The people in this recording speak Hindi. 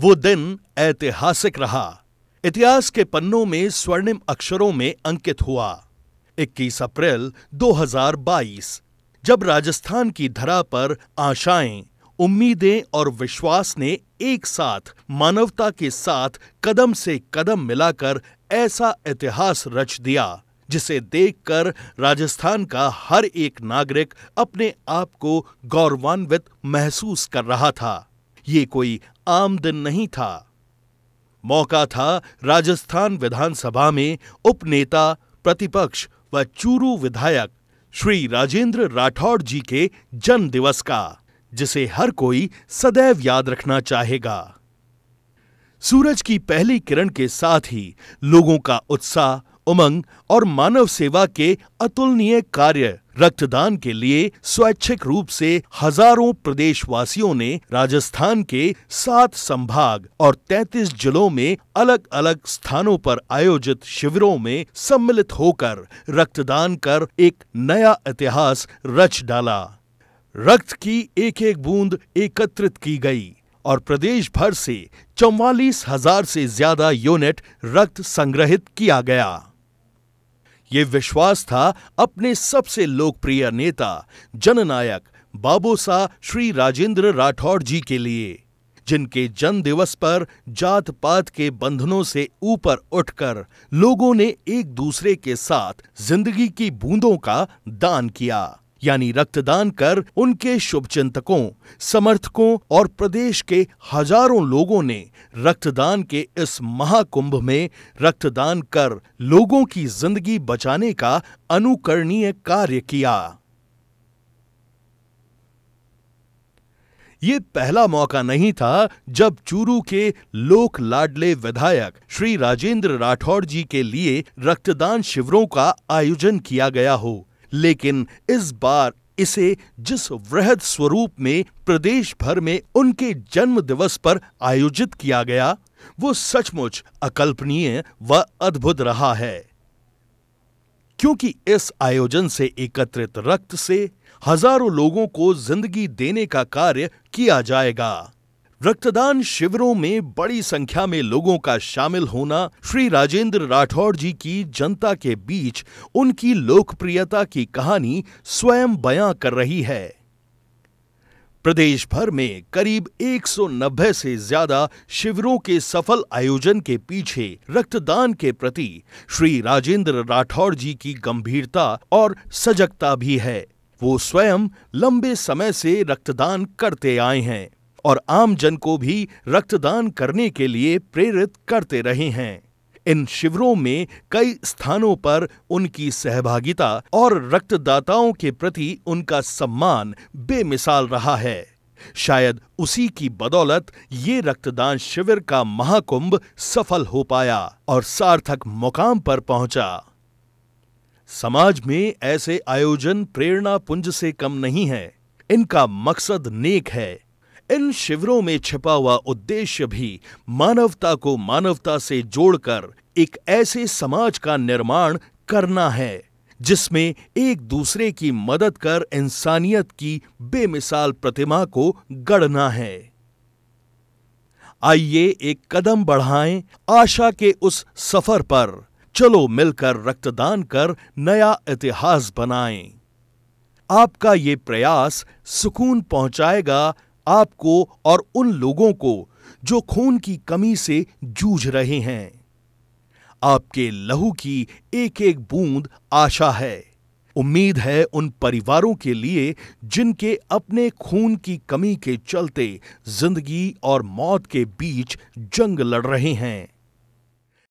वो दिन ऐतिहासिक रहा इतिहास के पन्नों में स्वर्णिम अक्षरों में अंकित हुआ 21 अप्रैल 2022 जब राजस्थान की धरा पर आशाएं उम्मीदें और विश्वास ने एक साथ मानवता के साथ कदम से कदम मिलाकर ऐसा इतिहास रच दिया जिसे देखकर राजस्थान का हर एक नागरिक अपने आप को गौरवान्वित महसूस कर रहा था ये कोई आमदन नहीं था मौका था राजस्थान विधानसभा में उपनेता प्रतिपक्ष व चूरू विधायक श्री राजेंद्र राठौड़ जी के जन्मदिवस का जिसे हर कोई सदैव याद रखना चाहेगा सूरज की पहली किरण के साथ ही लोगों का उत्साह उमंग और मानव सेवा के अतुलनीय कार्य रक्तदान के लिए स्वैच्छिक रूप से हजारों प्रदेशवासियों ने राजस्थान के सात संभाग और 33 जिलों में अलग अलग स्थानों पर आयोजित शिविरों में सम्मिलित होकर रक्तदान कर एक नया इतिहास रच डाला रक्त की एक एक बूंद एकत्रित की गई और प्रदेश भर से चौवालीस हजार से ज्यादा यूनिट रक्त संग्रहित किया गया ये विश्वास था अपने सबसे लोकप्रिय नेता जननायक बाबोसा श्री राजेंद्र राठौड़ जी के लिए जिनके जन्म दिवस पर जात पात के बंधनों से ऊपर उठकर लोगों ने एक दूसरे के साथ जिंदगी की बूंदों का दान किया यानी रक्तदान कर उनके शुभचिंतकों समर्थकों और प्रदेश के हजारों लोगों ने रक्तदान के इस महाकुंभ में रक्तदान कर लोगों की जिंदगी बचाने का अनुकरणीय कार्य किया ये पहला मौका नहीं था जब चूरू के लोक लाडले विधायक श्री राजेंद्र राठौड़ जी के लिए रक्तदान शिविरों का आयोजन किया गया हो लेकिन इस बार इसे जिस वृहद स्वरूप में प्रदेश भर में उनके जन्म दिवस पर आयोजित किया गया वो सचमुच अकल्पनीय व अद्भुत रहा है क्योंकि इस आयोजन से एकत्रित रक्त से हजारों लोगों को जिंदगी देने का कार्य किया जाएगा रक्तदान शिविरों में बड़ी संख्या में लोगों का शामिल होना श्री राजेंद्र राठौड़ जी की जनता के बीच उनकी लोकप्रियता की कहानी स्वयं बयां कर रही है प्रदेश भर में करीब 190 से ज्यादा शिविरों के सफल आयोजन के पीछे रक्तदान के प्रति श्री राजेंद्र राठौड़ जी की गंभीरता और सजगता भी है वो स्वयं लंबे समय से रक्तदान करते आए हैं और आम जन को भी रक्तदान करने के लिए प्रेरित करते रहे हैं इन शिविरों में कई स्थानों पर उनकी सहभागिता और रक्तदाताओं के प्रति उनका सम्मान बेमिसाल रहा है शायद उसी की बदौलत ये रक्तदान शिविर का महाकुंभ सफल हो पाया और सार्थक मुकाम पर पहुंचा समाज में ऐसे आयोजन प्रेरणा पुंज से कम नहीं है इनका मकसद नेक है इन शिविरों में छिपा हुआ उद्देश्य भी मानवता को मानवता से जोड़कर एक ऐसे समाज का निर्माण करना है जिसमें एक दूसरे की मदद कर इंसानियत की बेमिसाल प्रतिमा को गढ़ना है आइए एक कदम बढ़ाएं आशा के उस सफर पर चलो मिलकर रक्तदान कर नया इतिहास बनाएं आपका ये प्रयास सुकून पहुंचाएगा आपको और उन लोगों को जो खून की कमी से जूझ रहे हैं आपके लहू की एक एक बूंद आशा है उम्मीद है उन परिवारों के लिए जिनके अपने खून की कमी के चलते जिंदगी और मौत के बीच जंग लड़ रहे हैं